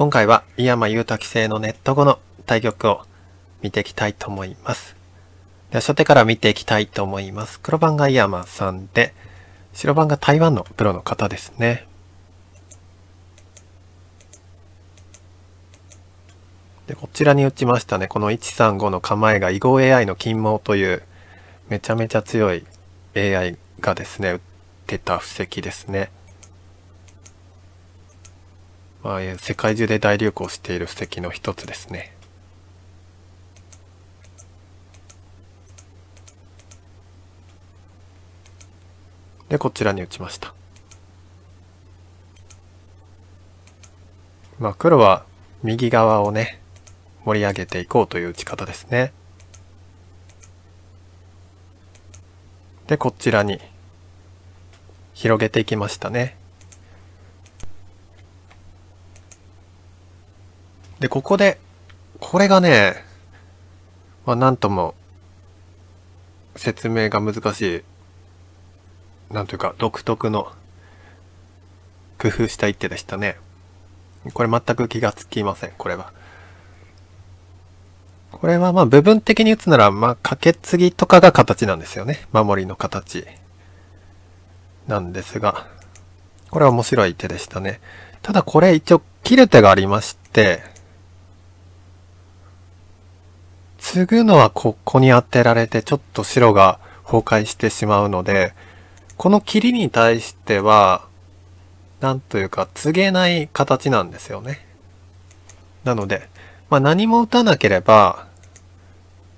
今回は井山裕太棋聖のネット後の対局を見ていきたいと思います。では初手から見ていきたいと思います。黒番が井山さんで、白番が台湾のプロの方ですね。でこちらに打ちましたね。この135の構えが囲碁 AI の金毛というめちゃめちゃ強い AI がですね、打ってた布石ですね。まあ、世界中で大流行している布石の一つですね。で、こちらに打ちました。まあ、黒は右側をね、盛り上げていこうという打ち方ですね。で、こちらに広げていきましたね。で、ここで、これがね、まあ、なんとも、説明が難しい、なんというか、独特の、工夫した一手でしたね。これ全く気がつきません、これは。これはまあ部分的に打つなら、まあかけ継ぎとかが形なんですよね。守りの形。なんですが、これは面白い手でしたね。ただこれ一応切る手がありまして、継ぐのはここに当てられてちょっと白が崩壊してしまうので、この切りに対しては、なんというか告げない形なんですよね。なので、まあ、何も打たなければ、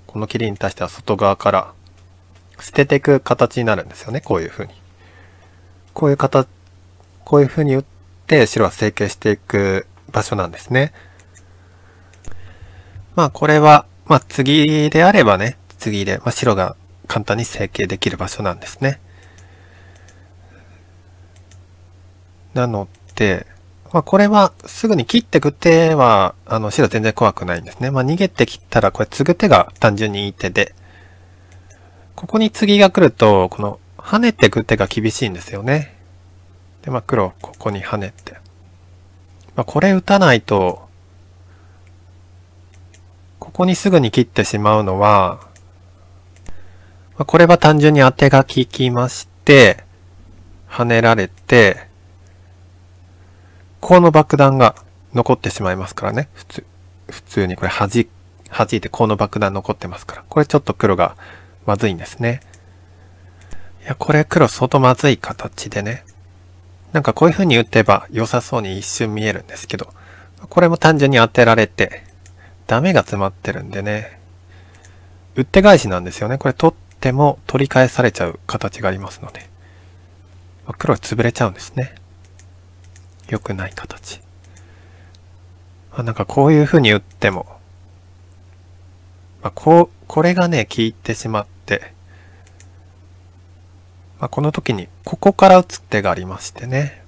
この切りに対しては外側から捨てていく形になるんですよね。こういうふうに。こういう形、こういうふうに打って白は成形していく場所なんですね。まあこれはまあ、次であればね、次で、まあ、白が簡単に成形できる場所なんですね。なので、まあ、これはすぐに切ってく手は、あの、白全然怖くないんですね。まあ、逃げてきたら、これ継ぐ手が単純にいい手で、ここに次が来ると、この、跳ねてく手が厳しいんですよね。で、まあ、黒、ここに跳ねて。まあ、これ打たないと、ここにすぐに切ってしまうのは、これは単純に当てが効きまして、跳ねられて、この爆弾が残ってしまいますからね。普通、普通にこれ弾、弾いてこの爆弾残ってますから。これちょっと黒がまずいんですね。いや、これ黒相当まずい形でね。なんかこういう風に打てば良さそうに一瞬見えるんですけど、これも単純に当てられて、ダメが詰まってるんでね、打って返しなんですよね。これ取っても取り返されちゃう形がありますので。黒潰れちゃうんですね。良くない形。あ、なんかこういう風に打っても、まあ、こう、これがね、効いてしまって、まあ、この時にここから打つ手がありましてね。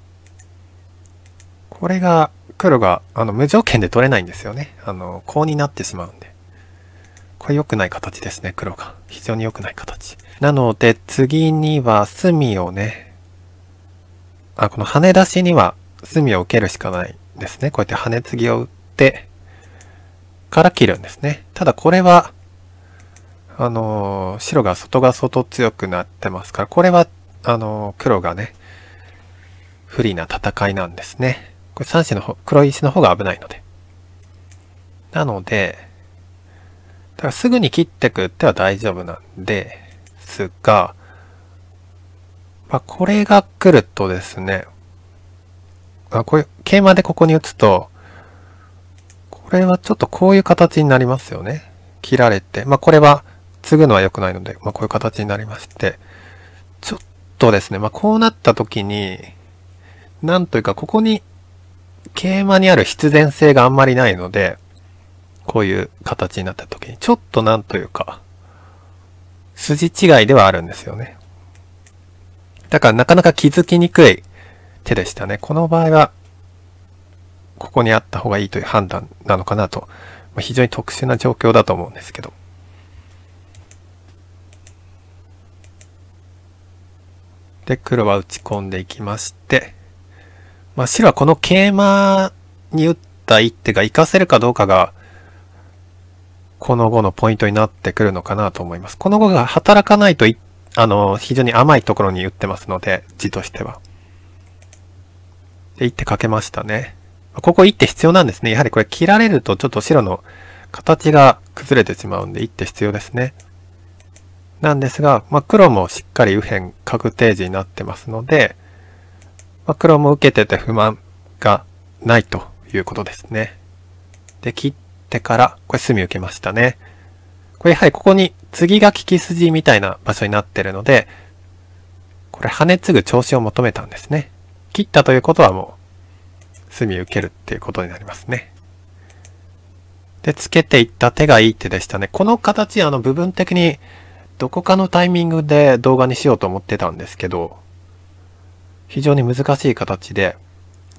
これが黒があの無条件で取れないんですよね。あの、コウになってしまうんで。これ良くない形ですね、黒が。非常に良くない形。なので、次には隅をね、あ、この跳ね出しには隅を受けるしかないですね。こうやって跳ね継ぎを打って、から切るんですね。ただこれは、あのー、白が外が外強くなってますから、これは、あのー、黒がね、不利な戦いなんですね。これ3子の方、黒い石の方が危ないので。なので、だからすぐに切ってくっては大丈夫なんですが、まあ、これが来るとですね、あ、こういう、桂馬でここに打つと、これはちょっとこういう形になりますよね。切られて、まあ、これは継ぐのは良くないので、まあ、こういう形になりまして、ちょっとですね、まあ、こうなった時に、なんというか、ここに桂馬にある必然性があんまりないので、こういう形になった時に、ちょっとなんというか、筋違いではあるんですよね。だからなかなか気づきにくい手でしたね。この場合は、ここにあった方がいいという判断なのかなと、非常に特殊な状況だと思うんですけど。で、黒は打ち込んでいきまして、まあ、白はこの桂馬に打った一手が活かせるかどうかが、この後のポイントになってくるのかなと思います。この後が働かないとい、あの、非常に甘いところに打ってますので、地としては。で、一手かけましたね。ここ一手必要なんですね。やはりこれ切られるとちょっと白の形が崩れてしまうんで、一手必要ですね。なんですが、まあ、黒もしっかり右辺確定時になってますので、まあ、黒も受けてて不満がないということですね。で、切ってから、これ隅受けましたね。これやはりここに次が利き筋みたいな場所になってるので、これ跳ね継ぐ調子を求めたんですね。切ったということはもう、隅受けるっていうことになりますね。で、つけていった手がいい手でしたね。この形、あの、部分的に、どこかのタイミングで動画にしようと思ってたんですけど、非常に難しい形で、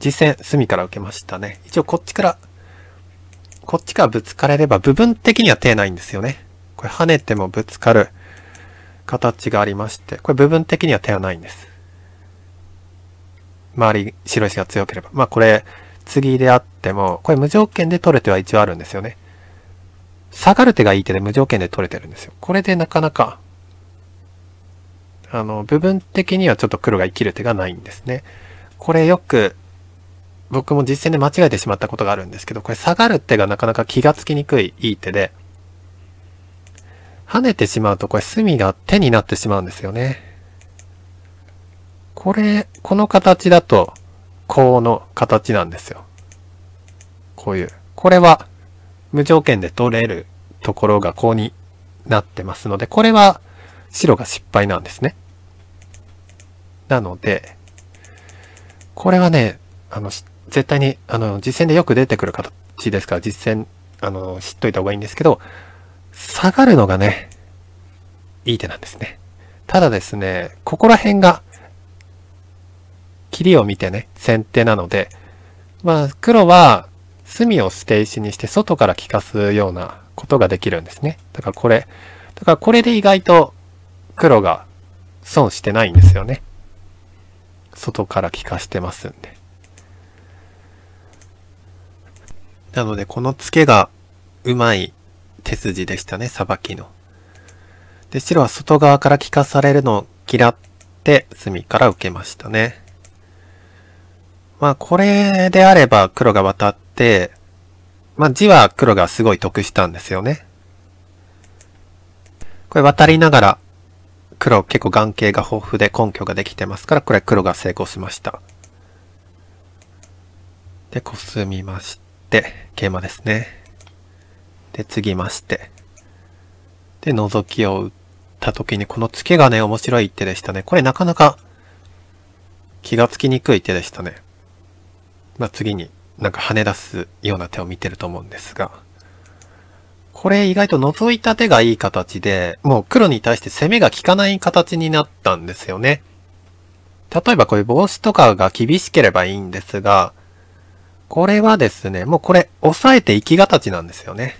実戦隅から受けましたね。一応こっちから、こっちからぶつかれれば部分的には手ないんですよね。これ跳ねてもぶつかる形がありまして、これ部分的には手はないんです。周り、白石が強ければ。まあこれ、次であっても、これ無条件で取れては一応あるんですよね。下がる手がいい手で無条件で取れてるんですよ。これでなかなかあの、部分的にはちょっと黒が生きる手がないんですね。これよく、僕も実戦で間違えてしまったことがあるんですけど、これ下がる手がなかなか気がつきにくいいい手で、跳ねてしまうとこれ隅が手になってしまうんですよね。これ、この形だと、こうの形なんですよ。こういう。これは、無条件で取れるところがこうになってますので、これは白が失敗なんですね。なので、これはね、あの、絶対に、あの、実戦でよく出てくる形ですから、実戦、あの、知っといた方がいいんですけど、下がるのがね、いい手なんですね。ただですね、ここら辺が、切りを見てね、先手なので、まあ、黒は、隅を捨て石にして外から利かすようなことができるんですね。だからこれ、だからこれで意外と黒が損してないんですよね。外から効かしてますんで。なので、このツケがうまい手筋でしたね、さばきの。で、白は外側から効かされるのを嫌って隅から受けましたね。まあ、これであれば黒が渡って、まあ、字は黒がすごい得したんですよね。これ渡りながら黒結構眼形が豊富で根拠ができてますから、これ黒が成功しました。で、コスみまして、桂馬ですね。で、継ぎまして。で、覗きを打った時に、このツケがね、面白い一手でしたね。これなかなか気がつきにくい手でしたね。まあ、次になんか跳ね出すような手を見てると思うんですが。これ意外と覗いた手がいい形で、もう黒に対して攻めが効かない形になったんですよね。例えばこういう帽子とかが厳しければいいんですが、これはですね、もうこれ、抑えて生き形なんですよね。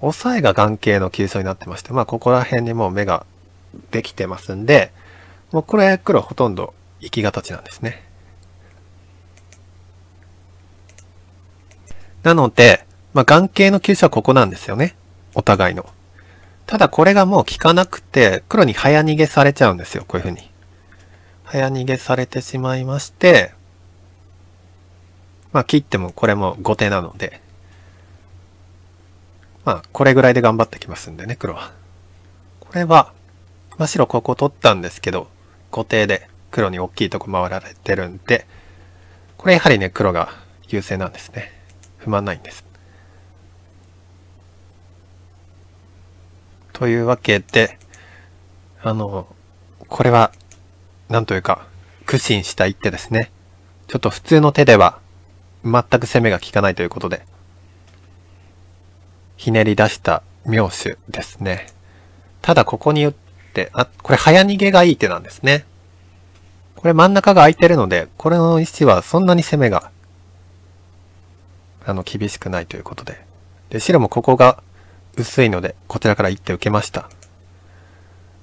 抑えが眼形の急所になってまして、まあここら辺にもう目ができてますんで、もうこれ黒ほとんど生き形なんですね。なので、まあ、眼形の急所はここなんですよね。お互いの。ただこれがもう効かなくて、黒に早逃げされちゃうんですよ。こういうふうに。早逃げされてしまいまして、まあ切ってもこれも後手なので、まあこれぐらいで頑張ってきますんでね、黒は。これは、まあ、白ここ取ったんですけど、後手で黒に大きいとこ回られてるんで、これやはりね、黒が優勢なんですね。不満ないんです。というわけで、あの、これは、なんというか、苦心した一手ですね。ちょっと普通の手では、全く攻めが効かないということで、ひねり出した妙手ですね。ただここに打って、あ、これ早逃げがいい手なんですね。これ真ん中が空いてるので、これの石はそんなに攻めが、あの、厳しくないということで。で、白もここが薄いので、こちらからって受けました。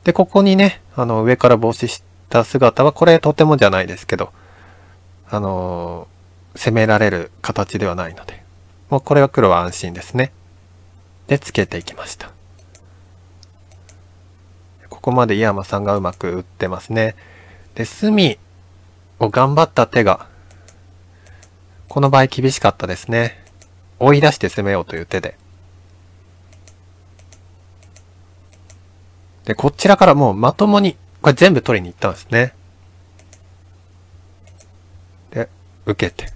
で、ここにね、あの、上から防止した姿は、これとてもじゃないですけど、あのー、攻められる形ではないので、もうこれは黒は安心ですね。で、つけていきました。ここまで井山さんがうまく打ってますね。で、隅を頑張った手が、この場合厳しかったですね。追い出して攻めようという手で。で、こちらからもうまともに、これ全部取りに行ったんですね。で、受けて。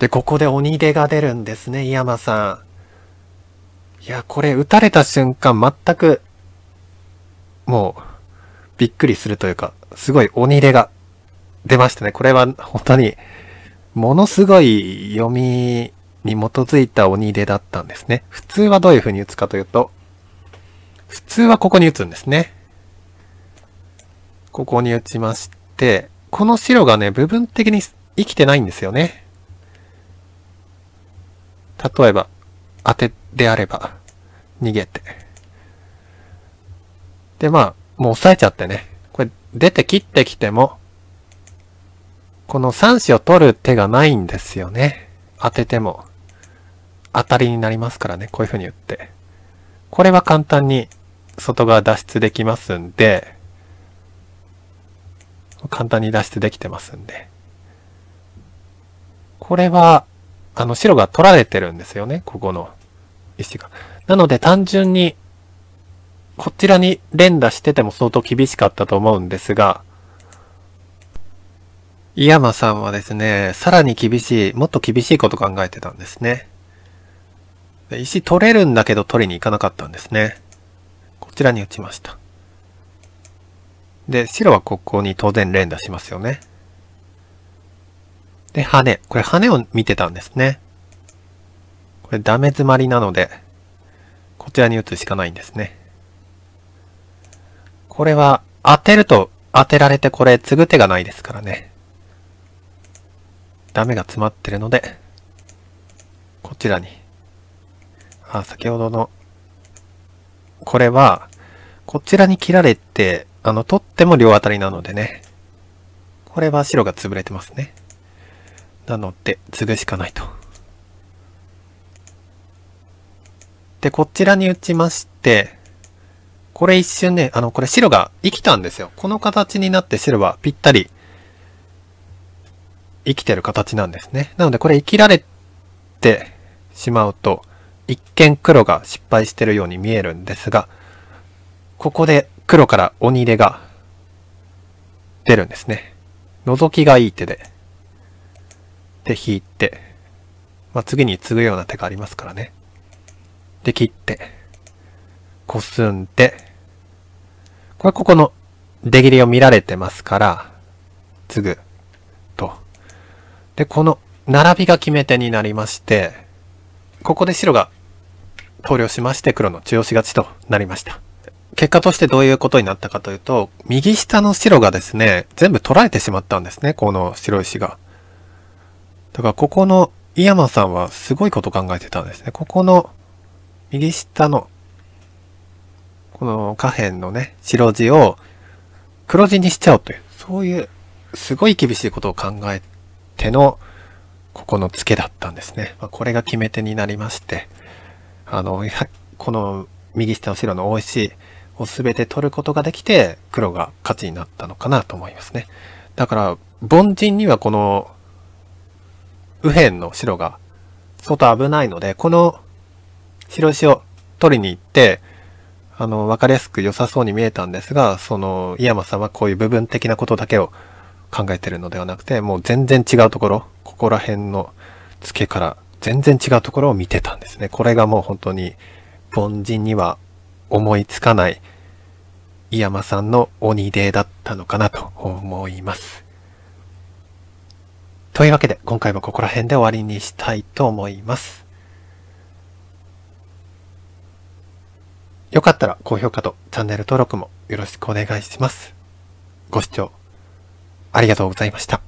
で、ここで鬼出が出るんですね、井山さん。いや、これ、撃たれた瞬間、全く、もう、びっくりするというか、すごい鬼出が出ましたね。これは、本当に、ものすごい読みに基づいた鬼出だったんですね。普通はどういう風に打つかというと、普通はここに打つんですね。ここに打ちまして、この白がね、部分的に生きてないんですよね。例えば、当てであれば、逃げて。で、まあ、もう押さえちゃってね。これ、出て切ってきても、この3子を取る手がないんですよね。当てても、当たりになりますからね。こういう風に打って。これは簡単に外側脱出できますんで、簡単に脱出できてますんで。これは、あの、白が取られてるんですよね、ここの石が。なので単純に、こちらに連打してても相当厳しかったと思うんですが、井山さんはですね、さらに厳しい、もっと厳しいこと考えてたんですね。石取れるんだけど取りに行かなかったんですね。ちらに打ちました。で、白はここに当然連打しますよね。で、羽。これ羽を見てたんですね。これダメ詰まりなので、こちらに打つしかないんですね。これは当てると当てられてこれ継ぐ手がないですからね。ダメが詰まってるので、こちらに。あ、先ほどのこれは、こちらに切られて、あの、取っても両当たりなのでね。これは白が潰れてますね。なので、継ぐしかないと。で、こちらに打ちまして、これ一瞬ね、あの、これ白が生きたんですよ。この形になって白はぴったり生きてる形なんですね。なのでこれ生きられてしまうと、一見黒が失敗してるように見えるんですが、ここで黒から鬼出が出るんですね。覗きがいい手で。で、引いて。まあ、次に継ぐような手がありますからね。で、切って。こすんで。これここの出切りを見られてますから、継ぐ。と。で、この並びが決め手になりまして、ここで白が投了しまして黒の中押し勝ちとなりました。結果としてどういうことになったかというと、右下の白がですね、全部取られてしまったんですね、この白石が。だからここの井山さんはすごいこと考えてたんですね。ここの右下の、この下辺のね、白地を黒地にしちゃおうという、そういうすごい厳しいことを考えての、ここのツけだったんですね。まあ、これが決め手になりまして、あの、この右下の白の大石を全て取ることができて、黒が勝ちになったのかなと思いますね。だから、凡人にはこの、右辺の白が、外危ないので、この白石を取りに行って、あの、わかりやすく良さそうに見えたんですが、その、井山さんはこういう部分的なことだけを考えてるのではなくて、もう全然違うところ、ここら辺の付けから全然違うところを見てたんですね。これがもう本当に凡人には思いつかない井山さんの鬼デーだったのかなと思います。というわけで今回はここら辺で終わりにしたいと思います。よかったら高評価とチャンネル登録もよろしくお願いします。ご視聴ありがとうございました。